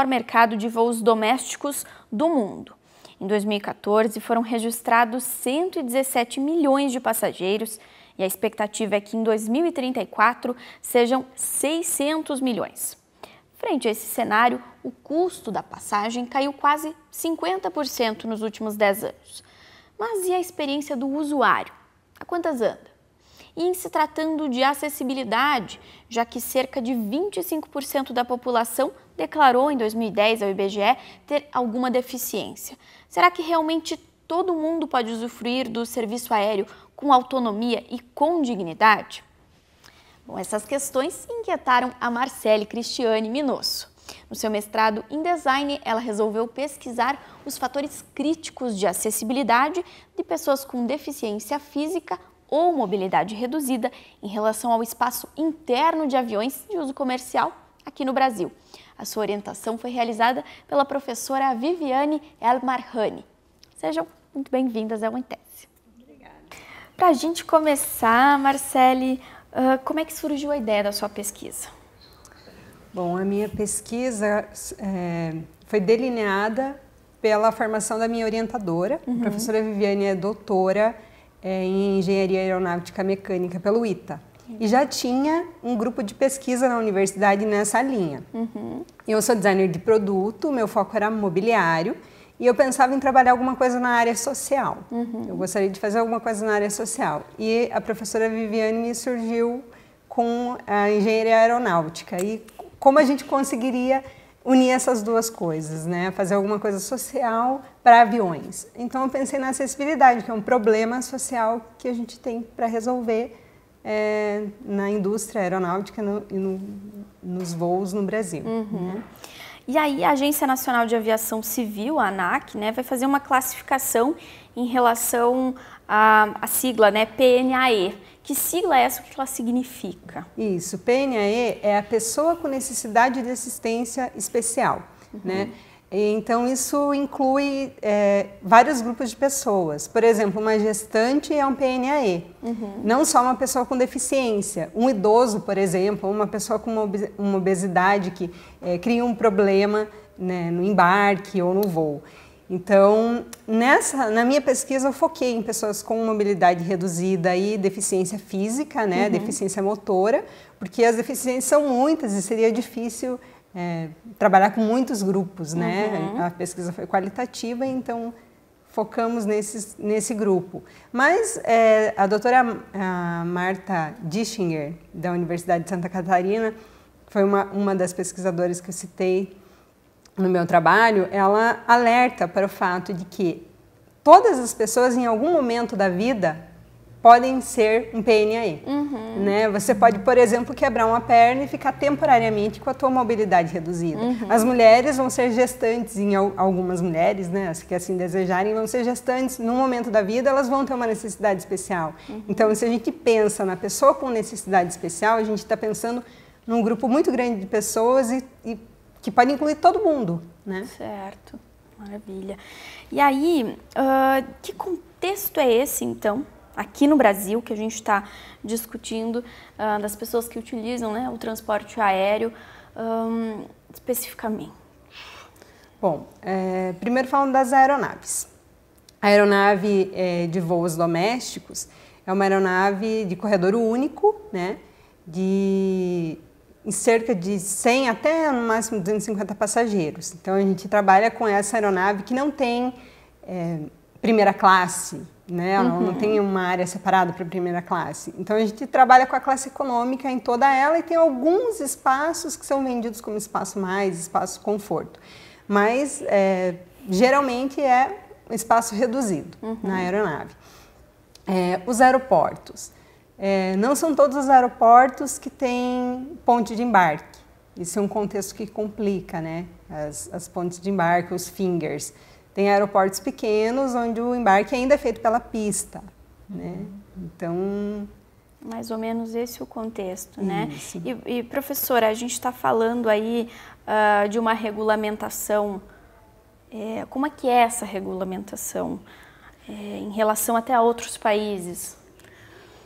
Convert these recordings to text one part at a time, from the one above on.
maior mercado de voos domésticos do mundo. Em 2014, foram registrados 117 milhões de passageiros e a expectativa é que em 2034 sejam 600 milhões. Frente a esse cenário, o custo da passagem caiu quase 50% nos últimos 10 anos. Mas e a experiência do usuário? A quantas anda? em se tratando de acessibilidade, já que cerca de 25% da população declarou em 2010 ao IBGE ter alguma deficiência. Será que realmente todo mundo pode usufruir do serviço aéreo com autonomia e com dignidade? Bom, essas questões inquietaram a Marcele Cristiane Minosso. No seu mestrado em design, ela resolveu pesquisar os fatores críticos de acessibilidade de pessoas com deficiência física ou mobilidade reduzida em relação ao espaço interno de aviões de uso comercial aqui no Brasil. A sua orientação foi realizada pela professora Viviane Elmarhani. Sejam muito bem-vindas ao Intese. Obrigada. Para a gente começar, Marcele, ah, como é que surgiu a ideia da sua pesquisa? Bom, a minha pesquisa é, foi delineada pela formação da minha orientadora. Uhum. A professora Viviane é doutora é, em Engenharia Aeronáutica Mecânica pelo ITA. E já tinha um grupo de pesquisa na universidade nessa linha. Uhum. Eu sou designer de produto, meu foco era mobiliário e eu pensava em trabalhar alguma coisa na área social. Uhum. Eu gostaria de fazer alguma coisa na área social. E a professora Viviane me surgiu com a engenharia aeronáutica e como a gente conseguiria unir essas duas coisas, né? Fazer alguma coisa social para aviões. Então eu pensei na acessibilidade, que é um problema social que a gente tem para resolver é, na indústria aeronáutica no, e no, nos voos no Brasil. Uhum. Né? E aí a Agência Nacional de Aviação Civil, a ANAC, né, vai fazer uma classificação em relação à, à sigla, né, PNAE, que sigla é essa? O que ela significa? Isso, PNAE é a pessoa com necessidade de assistência especial, uhum. né? Então, isso inclui é, vários grupos de pessoas. Por exemplo, uma gestante é um PNAE. Uhum. Não só uma pessoa com deficiência. Um idoso, por exemplo, uma pessoa com uma obesidade que é, cria um problema né, no embarque ou no voo. Então, nessa, na minha pesquisa, eu foquei em pessoas com mobilidade reduzida e deficiência física, né, uhum. deficiência motora, porque as deficiências são muitas e seria difícil é, trabalhar com muitos grupos, né? Uhum. A pesquisa foi qualitativa, então focamos nesse grupo. Mas é, a doutora a Marta Dischinger, da Universidade de Santa Catarina, foi uma, uma das pesquisadoras que eu citei no meu trabalho, ela alerta para o fato de que todas as pessoas em algum momento da vida podem ser um PNAE. Uhum. Né? Você pode, por exemplo, quebrar uma perna e ficar temporariamente com a tua mobilidade reduzida. Uhum. As mulheres vão ser gestantes, em algumas mulheres, né, que assim desejarem, vão ser gestantes num momento da vida, elas vão ter uma necessidade especial. Uhum. Então, se a gente pensa na pessoa com necessidade especial, a gente está pensando num grupo muito grande de pessoas e, e que pode incluir todo mundo, né? Certo, maravilha. E aí, uh, que contexto é esse então? Aqui no Brasil, que a gente está discutindo uh, das pessoas que utilizam né, o transporte aéreo um, ah, especificamente. Bom, é, primeiro falando das aeronaves. A aeronave é, de voos domésticos é uma aeronave de corredor único, né? De em cerca de 100 até no máximo 250 passageiros. Então a gente trabalha com essa aeronave que não tem é, primeira classe, né? Ela uhum. não tem uma área separada para primeira classe. Então a gente trabalha com a classe econômica em toda ela e tem alguns espaços que são vendidos como espaço mais, espaço conforto. Mas é, geralmente é um espaço reduzido uhum. na aeronave. É, os aeroportos. É, não são todos os aeroportos que têm ponte de embarque. Isso é um contexto que complica, né? As, as pontes de embarque, os fingers. Tem aeroportos pequenos onde o embarque ainda é feito pela pista, né? Uhum. Então. Mais ou menos esse é o contexto, né? E, e professora, a gente está falando aí uh, de uma regulamentação. É, como é que é essa regulamentação é, em relação até a outros países?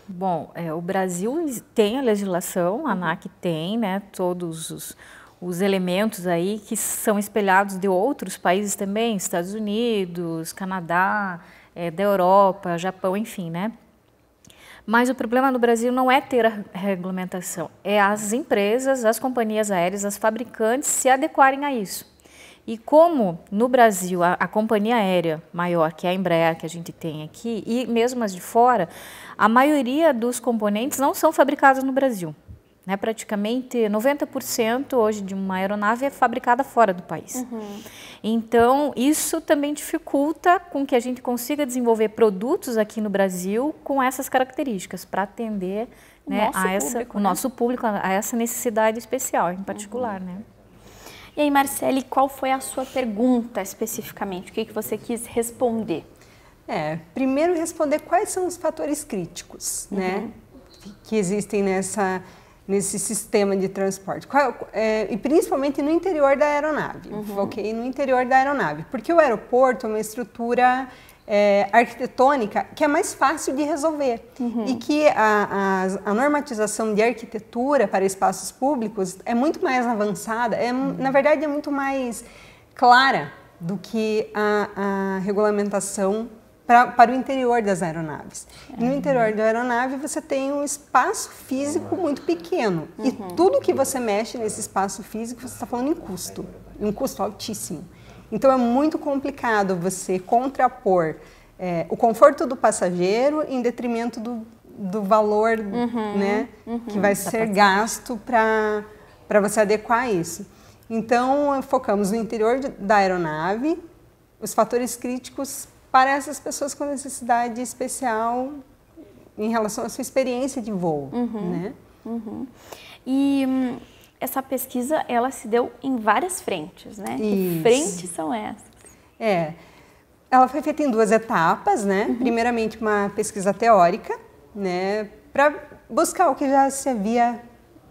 Bom, é, o Brasil tem a legislação, a uhum. ANAC tem, né, todos os, os elementos aí que são espelhados de outros países também, Estados Unidos, Canadá, é, da Europa, Japão, enfim, né? Mas o problema no Brasil não é ter a regulamentação, é as empresas, as companhias aéreas, as fabricantes se adequarem a isso. E como no Brasil a, a, companhia aérea maior, que é a Embraer, que a gente tem aqui, e mesmo as de fora, a maioria dos componentes não são fabricados no Brasil. Né? Praticamente 90% hoje de uma aeronave é fabricada fora do país. Uhum. Então, isso também dificulta com que a gente consiga desenvolver produtos aqui no Brasil com essas características, para atender né, a público, essa, né? o nosso público, a essa necessidade especial em particular. Uhum. Né? E aí, Marcele, qual foi a sua pergunta especificamente? O que, que você quis responder? É, primeiro responder quais são os fatores críticos, uhum. né? Que existem nessa, nesse sistema de transporte. Qual, é, e principalmente no interior da aeronave, uhum. ok? No interior da aeronave. Porque o aeroporto é uma estrutura é, arquitetônica que é mais fácil de resolver uhum. e que a, a, a, normatização de arquitetura para espaços públicos é muito mais avançada, é, uhum. na verdade é muito mais clara do que a, a regulamentação pra, para o interior das aeronaves. No uhum. interior da aeronave você tem um espaço físico uhum. muito pequeno e uhum. tudo que você mexe nesse espaço físico você está falando em custo, em um custo altíssimo. Então é muito complicado você contrapor é, o conforto do passageiro em detrimento do, do valor uhum, né, uhum, que vai ser gasto para você adequar a isso. Então, focamos no interior de, da aeronave, os fatores críticos para essas pessoas com necessidade especial em relação à sua experiência de voo. Uhum, né? Uhum. E hum, essa pesquisa ela se deu em várias frentes, né? Isso. Que frentes são essas? É, ela foi feita em duas etapas, né? Uhum. Primeiramente uma pesquisa teórica, né? Para buscar o que já se havia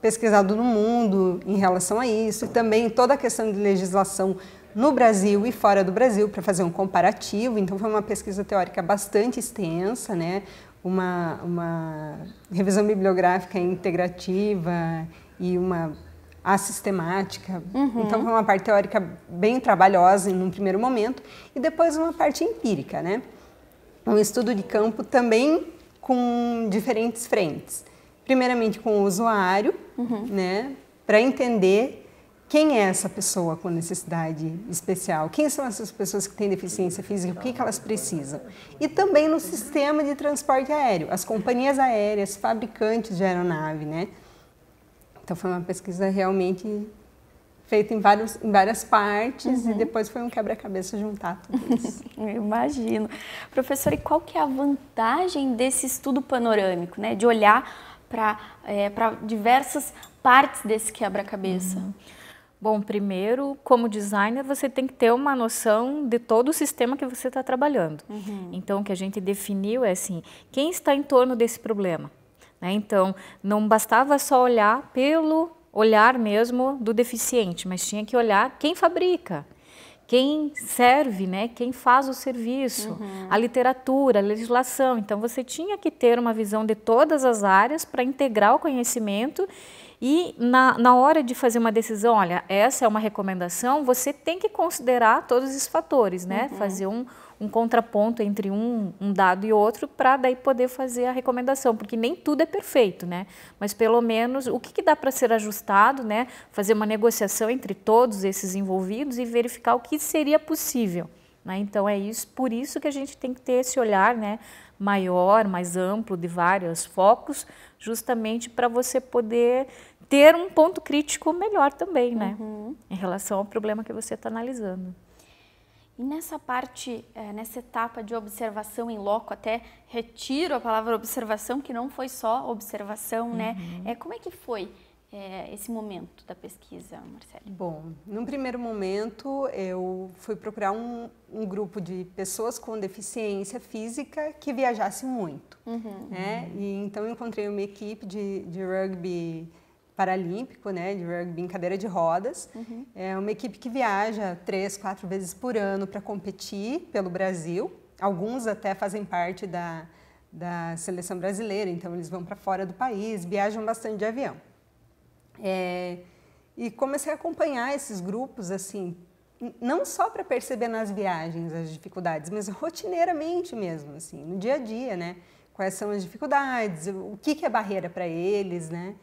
pesquisado no mundo em relação a isso, e também toda a questão de legislação no Brasil e fora do Brasil para fazer um comparativo. Então foi uma pesquisa teórica bastante extensa, né? Uma, uma revisão bibliográfica integrativa e uma a sistemática. Uhum. Então, foi uma parte teórica bem trabalhosa em um primeiro momento e depois uma parte empírica, né? Um estudo de campo também com diferentes frentes. Primeiramente com o usuário, uhum. né? Para entender quem é essa pessoa com necessidade especial, quem são essas pessoas que têm deficiência física, o que, que elas precisam. E também no sistema de transporte aéreo, as companhias aéreas, fabricantes de aeronave, né? Então foi uma pesquisa realmente feita em, vários, em várias partes uhum. e depois foi um quebra-cabeça juntar tudo isso. Eu imagino. Professora, e qual que é a vantagem desse estudo panorâmico, né? De olhar para é, diversas partes desse quebra-cabeça? Uhum. Bom, primeiro, como designer, você tem que ter uma noção de todo o sistema que você está trabalhando. Uhum. Então, o que a gente definiu é assim, quem está em torno desse problema? Né? Então, não bastava só olhar pelo olhar mesmo do deficiente, mas tinha que olhar quem fabrica, quem serve, né? quem faz o serviço, uhum. a literatura, a legislação. Então, você tinha que ter uma visão de todas as áreas para integrar o conhecimento e na, na hora de fazer uma decisão, olha, essa é uma recomendação, você tem que considerar todos esses fatores, né? Uhum. Fazer um, um contraponto entre um, um dado e outro para daí poder fazer a recomendação, porque nem tudo é perfeito, né? Mas pelo menos o que, que dá para ser ajustado, né? Fazer uma negociação entre todos esses envolvidos e verificar o que seria possível. Né? Então é isso, por isso que a gente tem que ter esse olhar, né? Maior, mais amplo, de vários focos, justamente para você poder ter um ponto crítico melhor também, né? Uhum. Em relação ao problema que você está analisando. E nessa parte, eh, nessa etapa de observação em loco, até retiro a palavra observação, que não foi só observação, né? uhum. né? É, como é que foi é, esse momento da pesquisa, Marcelo? Bom, num primeiro momento eu fui procurar um, um grupo de pessoas com deficiência física que viajassem muito, uhum. né? E então encontrei uma equipe de, de rugby paralímpico, né, de rugby em cadeira de rodas. Uhum. É uma equipe que viaja três, quatro vezes por ano para competir pelo Brasil. Alguns até fazem parte da, da seleção brasileira, então eles vão para fora do país, viajam bastante de avião. É, e comecei a acompanhar esses grupos, assim, não só para perceber nas viagens as dificuldades, mas rotineiramente mesmo, assim, no dia a dia, né? Quais são as dificuldades, o que, que é barreira para eles, né?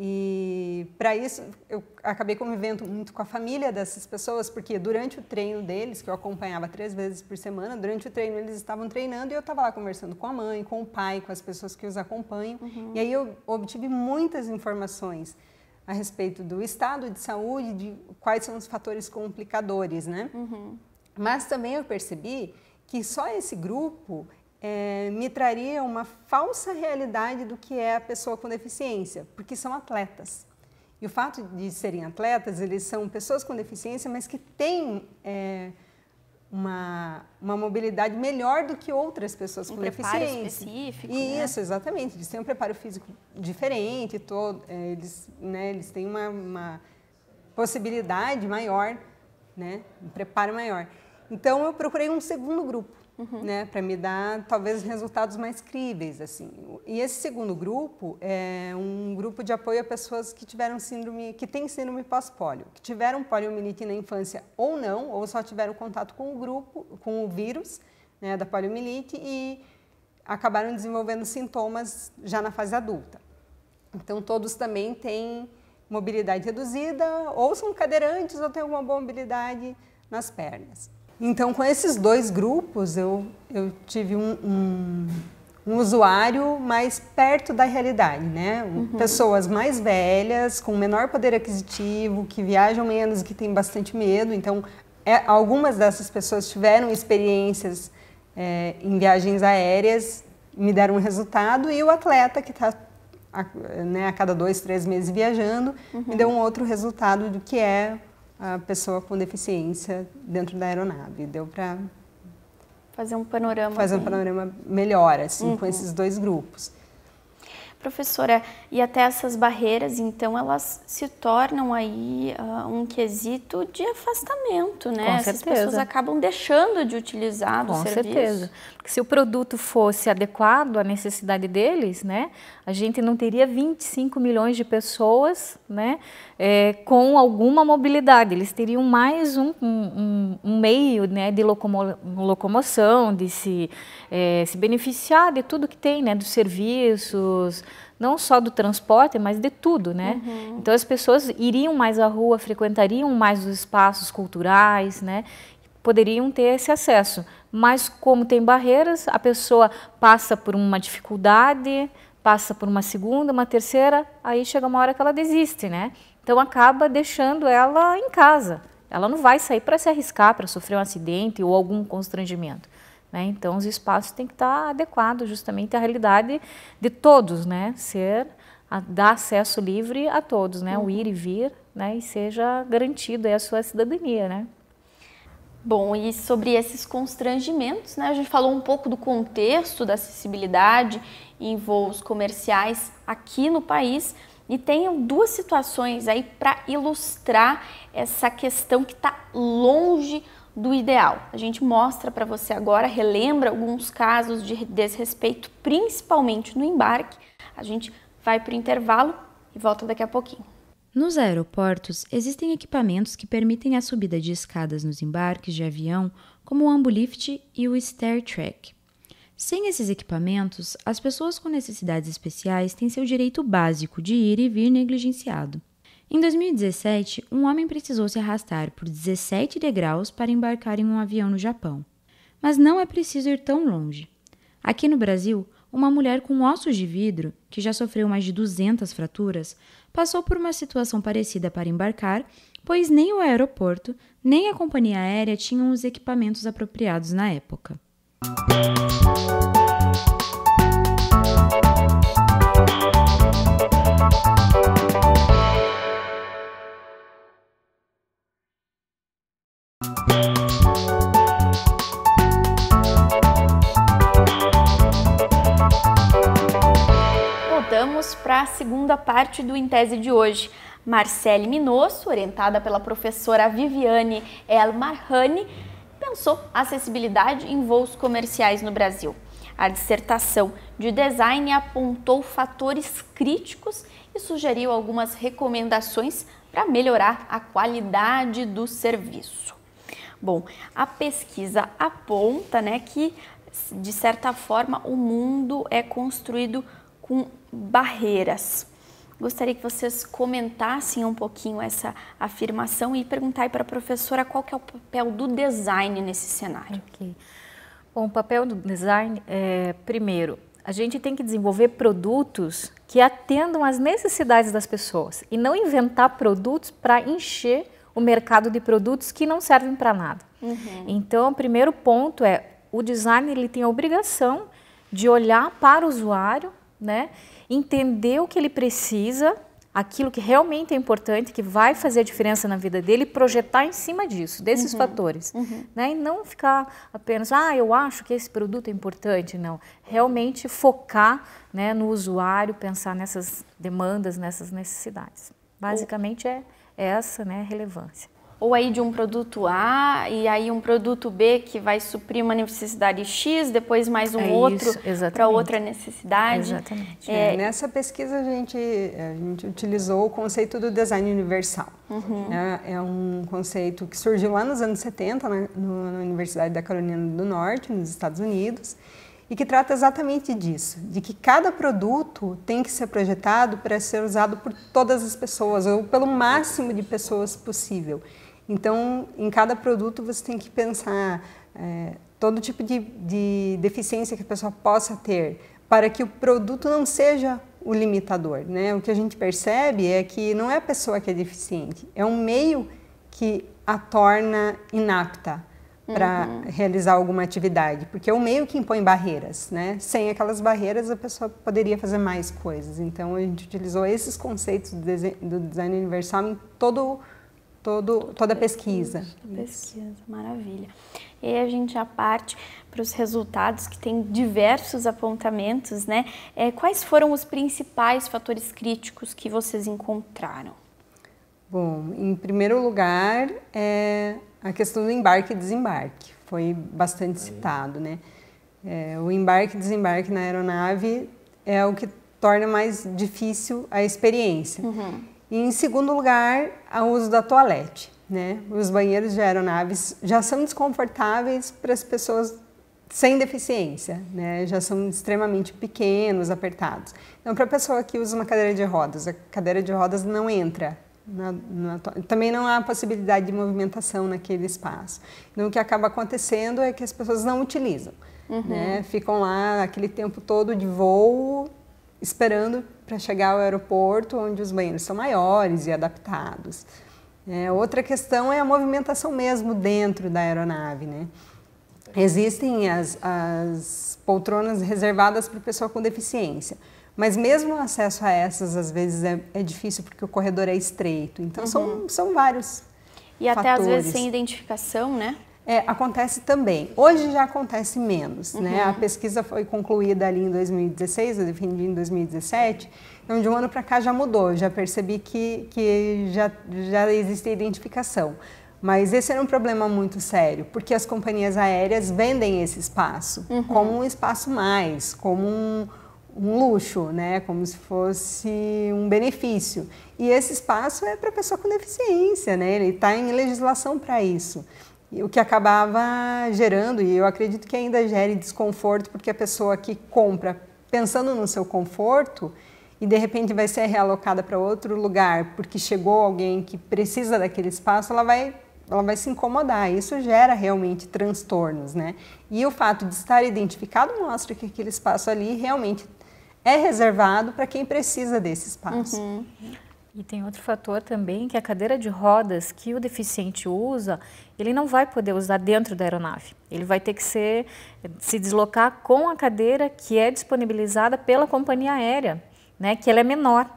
E para isso eu acabei convivendo muito com a família dessas pessoas, porque durante o treino deles, que eu acompanhava três vezes por semana, durante o treino eles estavam treinando e eu estava lá conversando com a mãe, com o pai, com as pessoas que os acompanham. Uhum. E aí eu obtive muitas informações a respeito do estado de saúde, de quais são os fatores complicadores, né? Uhum. Mas também eu percebi que só esse grupo é, me traria uma falsa realidade do que é a pessoa com deficiência, porque são atletas. E o fato de serem atletas, eles são pessoas com deficiência, mas que têm é, uma, uma mobilidade melhor do que outras pessoas um com preparo específico. E né? Isso, exatamente. Eles têm um preparo físico diferente, todo, é, eles, né, eles têm uma, uma possibilidade maior, né, um preparo maior. Então, eu procurei um segundo grupo uhum. né, para me dar talvez resultados mais críveis assim. E esse segundo grupo é um grupo de apoio a pessoas que tiveram síndrome, que têm síndrome pós-pólio, que tiveram poliomielite na infância ou não, ou só tiveram contato com o grupo, com o vírus, né, da poliomielite e acabaram desenvolvendo sintomas já na fase adulta. Então todos também têm mobilidade reduzida, ou são cadeirantes ou têm alguma mobilidade nas pernas. Então, com esses dois grupos, eu, eu tive um, um, um usuário mais perto da realidade, né? Uhum. Pessoas mais velhas, com menor poder aquisitivo, que viajam menos, que têm bastante medo. Então, é, algumas dessas pessoas tiveram experiências é, em viagens aéreas, me deram um resultado, e o atleta que está a, né, a cada dois, três meses viajando, uhum. me deu um outro resultado do que é a pessoa com deficiência dentro da aeronave. Deu para fazer um panorama fazer bem. um panorama melhor assim uhum. com esses dois grupos. Professora, e até essas barreiras, então, elas se tornam aí uh, um quesito de afastamento, né? Com Essas pessoas acabam deixando de utilizar serviço. Com serviço. certeza se o produto fosse adequado à necessidade deles, né, a gente não teria 25 milhões de pessoas né, é, com alguma mobilidade. Eles teriam mais um, um, um meio né, de locomo locomoção, de se, é, se beneficiar de tudo que tem, né, dos serviços, não só do transporte, mas de tudo, né? Uhum. Então as pessoas iriam mais à rua, frequentariam mais os espaços culturais, né? Poderiam ter esse acesso mas como tem barreiras, a pessoa passa por uma dificuldade, passa por uma segunda, uma terceira, aí chega uma hora que ela desiste, né? Então acaba deixando ela em casa. Ela não vai sair para se arriscar, para sofrer um acidente ou algum constrangimento. Né? Então os espaços têm que estar tá adequados justamente à realidade de todos, né? Ser a, dar acesso livre a todos, né? Uhum. O ir e vir, né? E seja garantido a sua cidadania, né? Bom, e sobre esses constrangimentos, né? A gente falou um pouco do contexto da acessibilidade em voos comerciais aqui no país e tem duas situações aí para ilustrar essa questão que está longe do ideal. A gente mostra para você agora, relembra alguns casos de desrespeito, principalmente no embarque. A gente vai para o intervalo e volta daqui a pouquinho. Nos aeroportos, existem equipamentos que permitem a subida de escadas nos embarques de avião, como o Ambulift e o Stair Track. Sem esses equipamentos, as pessoas com necessidades especiais têm seu direito básico de ir e vir negligenciado. Em 2017, um homem precisou se arrastar por 17 degraus para embarcar em um avião no Japão. Mas não é preciso ir tão longe. Aqui no Brasil, uma mulher com ossos de vidro, que já sofreu mais de 200 fraturas, passou por uma situação parecida para embarcar, pois nem o aeroporto nem a companhia aérea tinham os equipamentos apropriados na época. voltamos para a segunda parte do Em Tese de hoje. Marcele Minosso, orientada pela professora Viviane El Marhani, pensou acessibilidade em voos comerciais no Brasil. A dissertação de design apontou fatores críticos e sugeriu algumas recomendações para melhorar a qualidade do serviço. Bom, a pesquisa aponta né, que, de certa forma, o mundo é construído com barreiras. Gostaria que vocês comentassem um pouquinho essa afirmação e perguntar para a professora qual que é o papel do design nesse cenário. Okay. Bom, o papel do design é, primeiro, a gente tem que desenvolver produtos que atendam às necessidades das pessoas e não inventar produtos para encher o mercado de produtos que não servem para nada. Uhum. Então, o primeiro ponto é o design ele tem a obrigação de olhar para o usuário né? Entender o que ele precisa, aquilo que realmente é importante, que vai fazer a diferença na vida dele, projetar em cima disso, desses uhum. fatores, uhum. né? E não ficar apenas, ah, eu acho que esse produto é importante, não. Realmente focar, né, no usuário, pensar nessas demandas, nessas necessidades. Basicamente é, é essa, né, a relevância ou aí de um produto A e aí um produto B que vai suprir uma necessidade X, depois mais um é outro para outra necessidade. Exatamente. É. é. Nessa pesquisa a gente, a gente utilizou o conceito do design universal. Uhum. É, é, um conceito que surgiu lá nos anos 70 né, na Universidade da Carolina do Norte, nos Estados Unidos, e que trata exatamente disso, de que cada produto tem que ser projetado para ser usado por todas as pessoas ou pelo máximo de pessoas possível. Então, em cada produto você tem que pensar é, todo tipo de, de, deficiência que a pessoa possa ter, para que o produto não seja o limitador. Né? O que a gente percebe é que não é a pessoa que é deficiente, é um meio que a torna inapta para uhum. realizar alguma atividade, porque é o meio que impõe barreiras, né? Sem aquelas barreiras a pessoa poderia fazer mais coisas. Então a gente utilizou esses conceitos do design universal em todo o todo, toda a pesquisa. Pesquisa, maravilha. E aí a gente já parte para os resultados, que tem diversos apontamentos, né? É, quais foram os principais fatores críticos que vocês encontraram? Bom, em primeiro lugar, é a questão do embarque e desembarque. Foi bastante citado, né? É, o embarque e desembarque na aeronave é o que torna mais difícil a experiência. Uhum. E em segundo lugar, o uso da toalete. Né? Os banheiros de aeronaves já são desconfortáveis para as pessoas sem deficiência, né? já são extremamente pequenos, apertados. Então, para a pessoa que usa uma cadeira de rodas, a cadeira de rodas não entra. Na, na, também não há possibilidade de movimentação naquele espaço. Então, o que acaba acontecendo é que as pessoas não utilizam. Uhum. Né? Ficam lá aquele tempo todo de voo, esperando para chegar ao aeroporto, onde os banheiros são maiores e adaptados. É, outra questão é a movimentação mesmo dentro da aeronave, né? Existem as, as poltronas reservadas para pessoa com deficiência, mas mesmo o acesso a essas às vezes é, é difícil porque o corredor é estreito. Então uhum. são, são vários e fatores. até às vezes sem identificação, né? É, acontece também. Hoje já acontece menos, né? uhum. né? A pesquisa foi concluída ali em 2016, eu defendi em 2017. Então, de um ano para cá já mudou, já percebi que, que já, já existe identificação. Mas esse era um problema muito sério, porque as companhias aéreas vendem esse espaço uhum. como um espaço mais, como um, um luxo, né? Como se fosse um benefício. E esse espaço é para pessoa com deficiência, né? Ele está em legislação para isso o que acabava gerando, e eu acredito que ainda gere desconforto, porque a pessoa que compra pensando no seu conforto e de repente vai ser realocada para outro lugar porque chegou alguém que precisa daquele espaço, ela vai, ela vai se incomodar. Isso gera realmente transtornos, né? E o fato de estar identificado mostra que aquele espaço ali realmente é reservado para quem precisa desse espaço. Uhum. E tem outro fator também, que é a cadeira de rodas que o deficiente usa, ele não vai poder usar dentro da aeronave. Ele vai ter que ser, se deslocar com a cadeira que é disponibilizada pela companhia aérea, né, que ela é menor.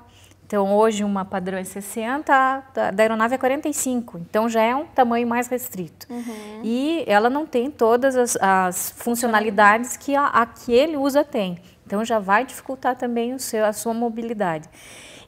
Então, hoje, uma padrão é 60, da, da aeronave é 45. Então, já é um tamanho mais restrito. Uhum. E ela não tem todas as, as funcionalidades que a, aquele usa tem. Então já vai dificultar também o seu, a sua mobilidade.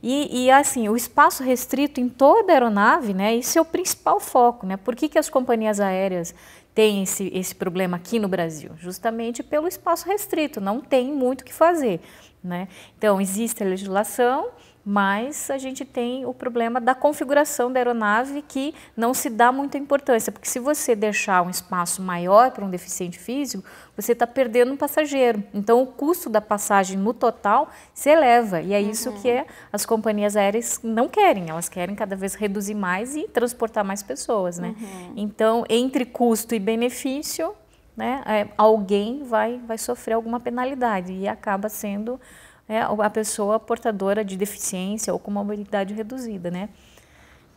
E, e, assim, o espaço restrito em toda a aeronave, né, esse é o principal foco. Né? Por que, que as companhias aéreas têm esse, esse problema aqui no Brasil? Justamente pelo espaço restrito, não tem muito o que fazer. Né? Então, existe a legislação, mas a gente tem o problema da configuração da aeronave que não se dá muita importância, porque se você deixar um espaço maior para um deficiente físico, você está perdendo um passageiro. Então o custo da passagem no total se eleva e é uhum. isso que uhum. as companhias aéreas não querem. Elas querem cada vez reduzir mais e transportar mais pessoas, né? Uhum. Então entre custo e benefício, né, é, alguém vai vai sofrer alguma penalidade e acaba sendo é a pessoa portadora de deficiência ou com mobilidade reduzida, né?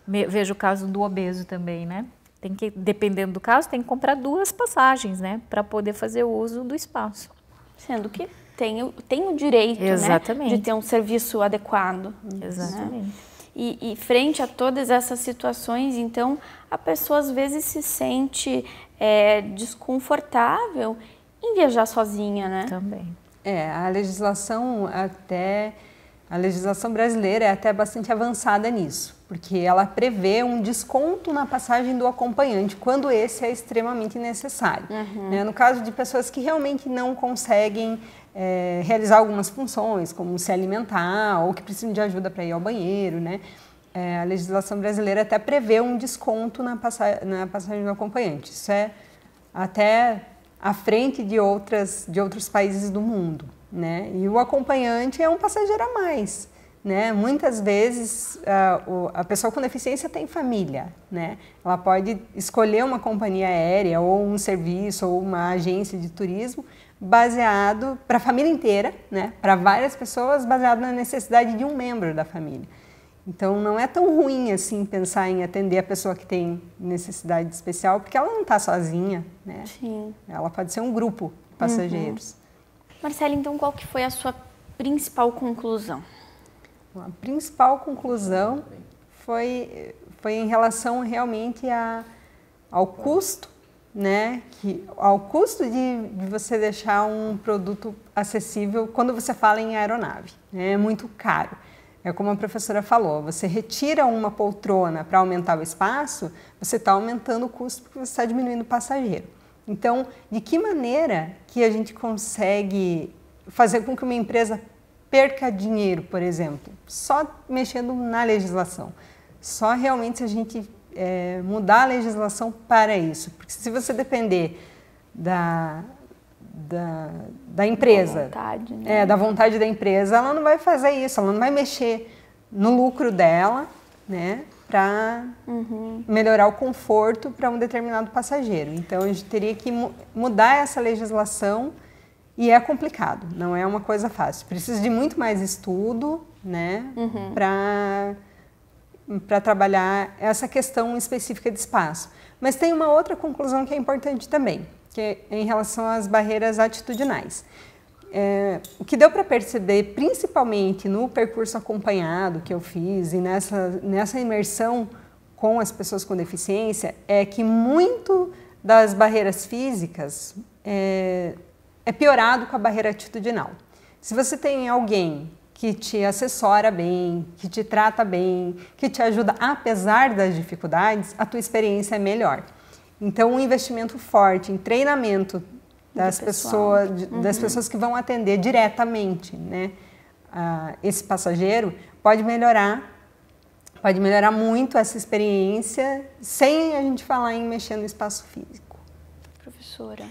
Me, vejo o caso do obeso também, né? Tem que, dependendo do caso, tem que comprar duas passagens, né? Para poder fazer o uso do espaço. Sendo que tem, tem o direito, né, Exatamente. Né, de ter um serviço adequado. Né? Exatamente. Né? E, e, frente a todas essas situações, então, a pessoa às vezes se sente é, desconfortável em viajar sozinha, né? Também. É, a legislação até a legislação brasileira é até bastante avançada nisso, porque ela prevê um desconto na passagem do acompanhante quando esse é extremamente necessário. Uhum. Né? No caso de pessoas que realmente não conseguem é, realizar algumas funções, como se alimentar ou que precisam de ajuda para ir ao banheiro, né? É, a legislação brasileira até prevê um desconto na, passa na passagem do acompanhante. Isso é até à frente de, outras, de outros países do mundo. Né? E o acompanhante é um passageiro a mais. Né? Muitas vezes a, ah, a, pessoa com deficiência tem família, né? Ela pode escolher uma companhia aérea ou um serviço ou uma agência de turismo baseado para a família inteira, né? Para várias pessoas baseado na necessidade de um membro da família. Então não é tão ruim assim pensar em atender a pessoa que tem necessidade especial, porque ela não está sozinha, né? Sim. Ela pode ser um grupo de passageiros. Uhum. Marcela, então qual que foi a sua principal conclusão? A principal conclusão foi foi em relação realmente a, ao custo, né? Que ao custo de, de você deixar um produto acessível quando você fala em aeronave, né? É muito caro. É como a professora falou, você retira uma poltrona para aumentar o espaço, você está aumentando o custo porque você está diminuindo o passageiro. Então, de que maneira que a gente consegue fazer com que uma empresa perca dinheiro, por exemplo, só mexendo na legislação? Só realmente se a gente é, mudar a legislação para isso. Porque se você depender da, da, da empresa. Da vontade, né? É, da vontade da empresa, ela não vai fazer isso, ela não vai mexer no lucro dela, né? Para uhum. melhorar o conforto para um determinado passageiro. Então, a gente teria que mu mudar essa legislação e é complicado, não é uma coisa fácil. Precisa de muito mais estudo, né? Uhum. Para para trabalhar essa questão específica de espaço. Mas tem uma outra conclusão que é importante também que é em relação às barreiras atitudinais. É, o que deu para perceber, principalmente no percurso acompanhado que eu fiz e nessa, nessa imersão com as pessoas com deficiência, é que muito das barreiras físicas é, é piorado com a barreira atitudinal. Se você tem alguém que te assessora bem, que te trata bem, que te ajuda apesar das dificuldades, a tua experiência é melhor. Então, um investimento forte em treinamento das, pessoa, uhum. das pessoas que vão atender diretamente né, uh, esse passageiro pode melhorar, pode melhorar muito essa experiência sem a gente falar em mexer no espaço físico. Professora.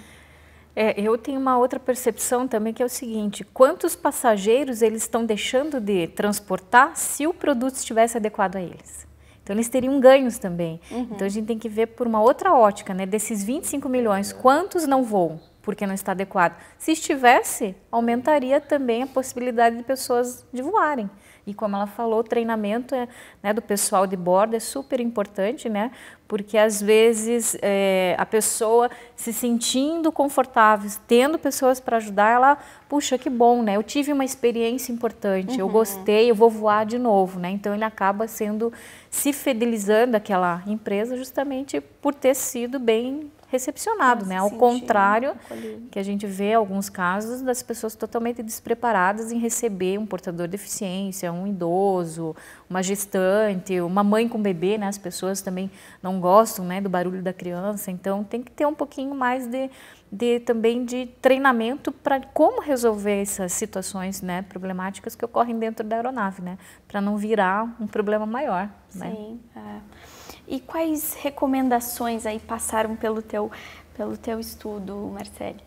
É, eu tenho uma outra percepção também que é o seguinte: quantos passageiros eles estão deixando de transportar se o produto estivesse adequado a eles? Então eles teriam ganhos também. Uhum. Então a gente tem que ver por uma outra ótica, né? Desses 25 milhões, quantos não voam? Porque não está adequado. Se estivesse, aumentaria também a possibilidade de pessoas de voarem. E como ela falou, o treinamento é, né, do pessoal de bordo é super importante, né? Porque às vezes é, a pessoa se sentindo confortável, tendo pessoas para ajudar, ela, puxa, que bom, né? Eu tive uma experiência importante, uhum. eu gostei, eu vou voar de novo, né? Então ele acaba sendo se fidelizando àquela empresa justamente por ter sido bem recepcionado, né? Ao contrário acolhido. que a gente vê alguns casos das pessoas totalmente despreparadas em receber um portador de deficiência, um idoso, uma gestante, uma mãe com bebê, né? As pessoas também não gostam, né, do barulho da criança. Então tem que ter um pouquinho mais de, de também de treinamento para como resolver essas situações, né, problemáticas que ocorrem dentro da aeronave, né? Para não virar um problema maior, né? Sim, né? É. E quais recomendações aí passaram pelo teu, pelo teu estudo, Marcele?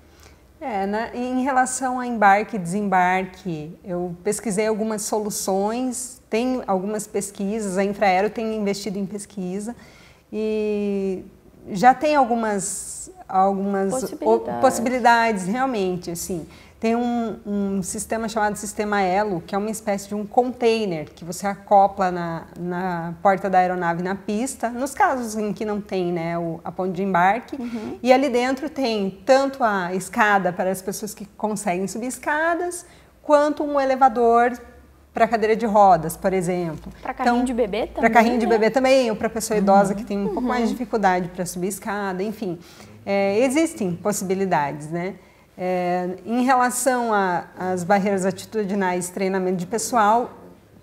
É, na, né, em relação a embarque e desembarque, eu pesquisei algumas soluções, tem algumas pesquisas, a Infraero tem investido em pesquisa e já tem algumas, algumas possibilidades. possibilidades realmente, assim. Tem um, um, sistema chamado sistema Elo, que é uma espécie de um container que você acopla na, na porta da aeronave na pista, nos casos em que não tem né, o, a ponte de embarque. Uhum. E ali dentro tem tanto a escada para as pessoas que conseguem subir escadas, quanto um elevador para cadeira de rodas, por exemplo. Para então, carrinho então, de bebê também. Para carrinho né? de bebê também, ou para pessoa idosa uhum. que tem um uhum. pouco mais de dificuldade para subir escada, enfim. É, existem possibilidades, né? É, em relação às barreiras atitudinais, treinamento de pessoal,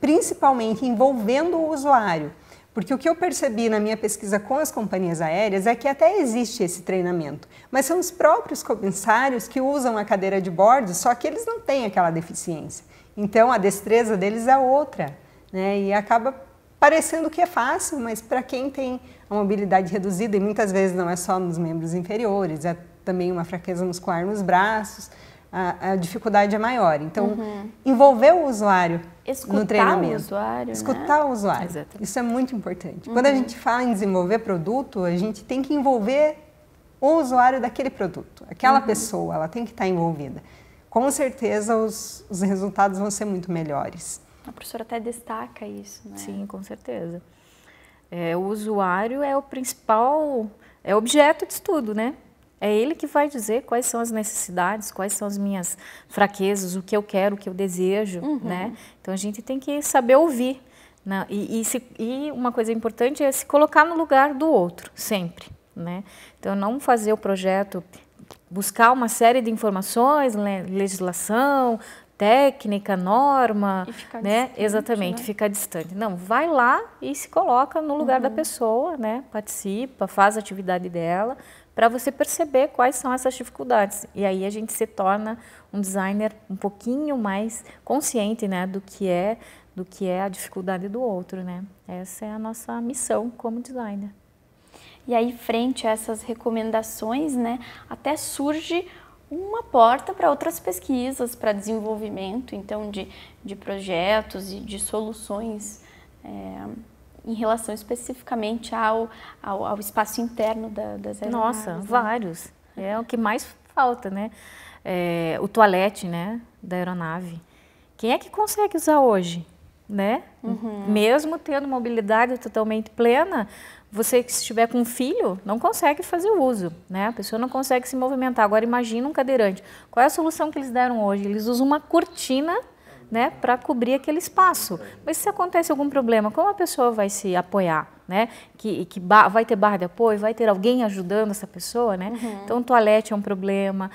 principalmente envolvendo o usuário. Porque o que eu percebi na minha pesquisa com as companhias aéreas é que até existe esse treinamento, mas são os próprios comissários que usam a cadeira de bordo, só que eles não têm aquela deficiência. Então a destreza deles é outra, né? E acaba parecendo que é fácil, mas para quem tem a mobilidade reduzida, e muitas vezes não é só nos membros inferiores, é também uma fraqueza muscular nos braços, a, a dificuldade é maior. Então, uhum. envolver o usuário Escutar no treinamento. Escutar o usuário. Né? Escutar né? o usuário. Exatamente. Isso é muito importante. Uhum. Quando a uhum. gente fala em desenvolver produto, a gente tem que envolver o usuário daquele produto. Aquela uhum. pessoa, ela tem que estar envolvida. Com certeza, os, os resultados vão ser muito melhores. A professora até destaca isso, né? Sim, com certeza. É, o usuário é o principal, é objeto de estudo, né? É ele que vai dizer quais são as necessidades, quais são as minhas fraquezas, o que eu quero, o que eu desejo, uhum. né? Então a gente tem que saber ouvir. Né? E, e, se, e uma coisa importante é se colocar no lugar do outro, sempre, né? Então não fazer o projeto, buscar uma série de informações, legislação, técnica, norma, né? Distante, Exatamente, né? ficar distante. Não, vai lá e se coloca no lugar uhum. da pessoa, né? Participa, faz a atividade dela, para você perceber quais são essas dificuldades. E aí a gente se torna um designer um pouquinho mais consciente, né, do que é, do que é a dificuldade do outro, né? Essa é a nossa missão como designer. E aí frente a essas recomendações, né, até surge uma porta para outras pesquisas, para desenvolvimento, então de, de projetos e de soluções. É em relação especificamente ao, ao, ao espaço interno da, das aeronaves. Nossa, né? vários. É o que mais falta, né? É, o toalete, né, da aeronave. Quem é que consegue usar hoje, né? Uhum. Mesmo tendo mobilidade totalmente plena, você que estiver com um filho não consegue fazer o uso, né? A pessoa não consegue se movimentar. Agora imagina um cadeirante. Qual é a solução que eles deram hoje? Eles usam uma cortina né, para cobrir aquele espaço. Mas se acontece algum problema, como a pessoa vai se apoiar? Né? Que, que vai ter barra de apoio, vai ter alguém ajudando essa pessoa, né? Uhum. Então, toalete é um problema.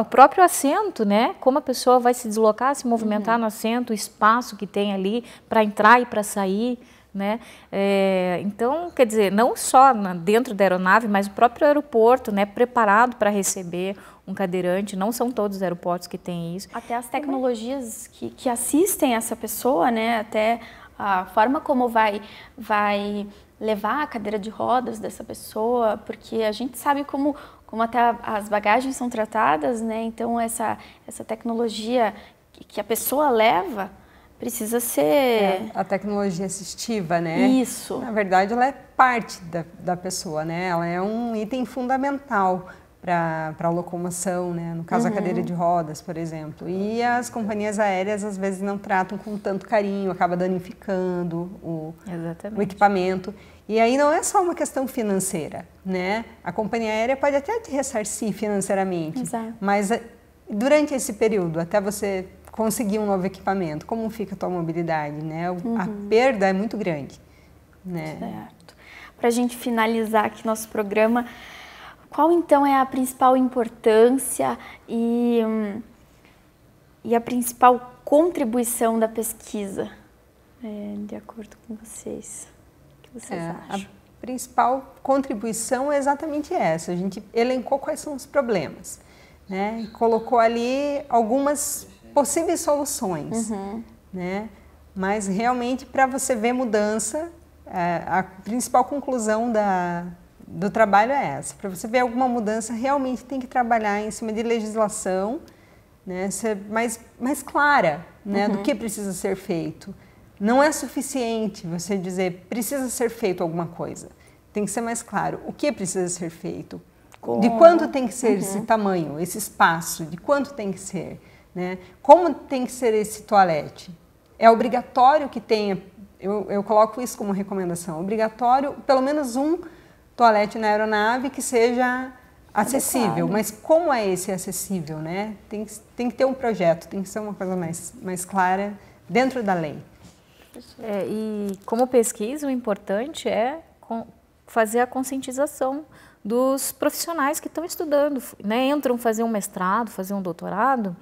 o próprio assento, né? Como a pessoa vai se deslocar, se movimentar uhum. no assento, o espaço que tem ali para entrar e para sair, né? É, então, quer dizer, não só dentro da aeronave, mas o próprio aeroporto, né? Preparado para receber um cadeirante, não são todos os aeroportos que têm isso. Até as tecnologias que, que assistem essa pessoa, né? Até a forma como vai, vai levar a cadeira de rodas dessa pessoa, porque a gente sabe como, como até as bagagens são tratadas, né? Então essa, essa tecnologia que, a pessoa leva precisa ser... É, a tecnologia assistiva, né? Isso. Na verdade, ela é parte da, da pessoa, né? Ela é um item fundamental para locomoção, né? no caso uhum. a cadeira de rodas, por exemplo. E as companhias aéreas às vezes não tratam com tanto carinho, acaba danificando o, o, equipamento. E aí não é só uma questão financeira, né? A companhia aérea pode até te ressarcir financeiramente, Exato. mas eh, durante esse período, até você conseguir um novo equipamento, como fica a tua mobilidade, né? Uhum. A perda é muito grande, né? Certo. Para a gente finalizar aqui nosso programa, qual então é a principal importância e, hum, e a principal contribuição da pesquisa, é, de acordo com vocês? O que vocês é, acham? A principal contribuição é exatamente essa: a gente elencou quais são os problemas, né? E colocou ali algumas possíveis soluções, uhum. né? Mas realmente, para você ver mudança, é, a principal conclusão da, do trabalho é essa. Para você ver alguma mudança, realmente tem que trabalhar em cima de legislação né, ser mais, mais clara né, uhum. do que precisa ser feito. Não é suficiente você dizer precisa ser feito alguma coisa. Tem que ser mais claro o que precisa ser feito, como? de quanto tem que ser uhum. esse tamanho, esse espaço, de quanto tem que ser, né? como tem que ser esse toalete. É obrigatório que tenha, eu, eu coloco isso como recomendação, obrigatório pelo menos um toalete na aeronave que seja acessível. Mas como é esse acessível, né? Tem, tem que ter um projeto, tem que ser uma coisa mais, mais clara dentro da lei. É, e como pesquisa, o importante é fazer a conscientização dos profissionais que estão estudando, né? entram fazer um mestrado, fazer um doutorado,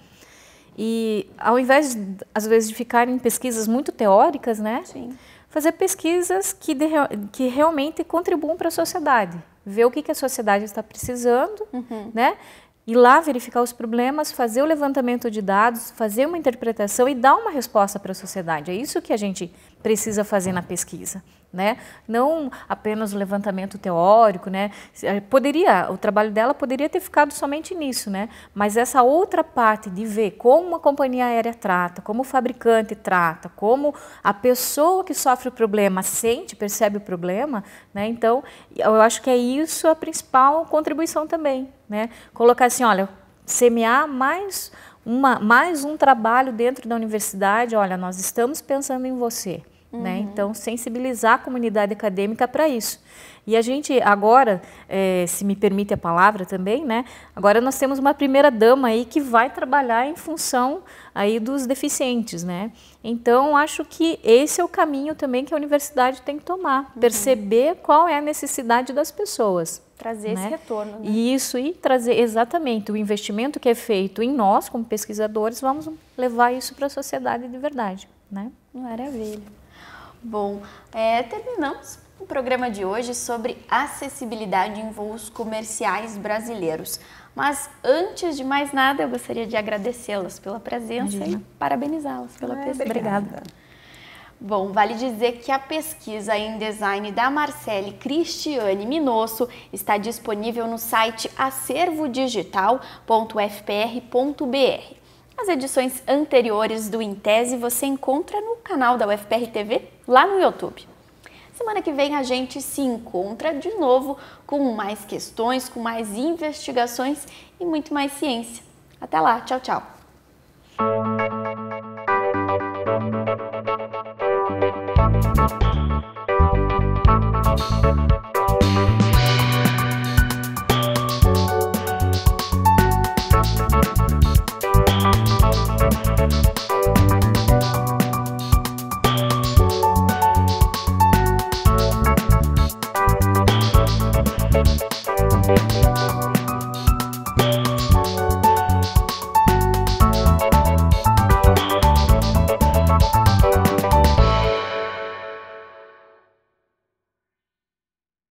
e ao invés, às vezes, de ficarem em pesquisas muito teóricas, né? Sim fazer pesquisas que, de, que realmente contribuam para a sociedade, ver o que, que a sociedade está precisando, uhum. né? Ir lá verificar os problemas, fazer o levantamento de dados, fazer uma interpretação e dar uma resposta para a sociedade. É isso que a gente precisa fazer na pesquisa. Né? Não apenas o levantamento teórico, né? É, poderia, o trabalho dela poderia ter ficado somente nisso, né? Mas essa outra parte de ver como uma companhia aérea trata, como o fabricante trata, como a pessoa que sofre o problema sente, percebe o problema, né? Então, eu acho que é isso a principal contribuição também, né? Colocar assim, olha, semear mais uma, mais um trabalho dentro da universidade, olha, nós estamos pensando em você. Né? Uhum. Né? Então, sensibilizar a comunidade acadêmica para isso. E a gente agora, é, se me permite a palavra também, né? agora nós temos uma primeira-dama aí que vai trabalhar em função aí dos deficientes. Né? Então, acho que esse é o caminho também que a universidade tem que tomar, uhum. perceber qual é a necessidade das pessoas. Trazer né? esse retorno. Né? Isso, e trazer exatamente o investimento que é feito em nós, como pesquisadores, vamos levar isso para a sociedade de verdade. Né? Maravilha. Bom, é, terminamos o programa de hoje sobre acessibilidade em voos comerciais brasileiros. Mas antes de mais nada, eu gostaria de agradecê-las pela presença Imagina. e parabenizá-las pela é, pesquisa. Obrigada. Bom, vale dizer que a pesquisa em design da Marcele Cristiane Minosso está disponível no site acervodigital.fpr.br. As edições anteriores do Intese você encontra no canal da UFPR TV, lá no YouTube. Semana que vem a gente se encontra de novo com mais questões, com mais investigações e muito mais ciência. Até lá, tchau, tchau. you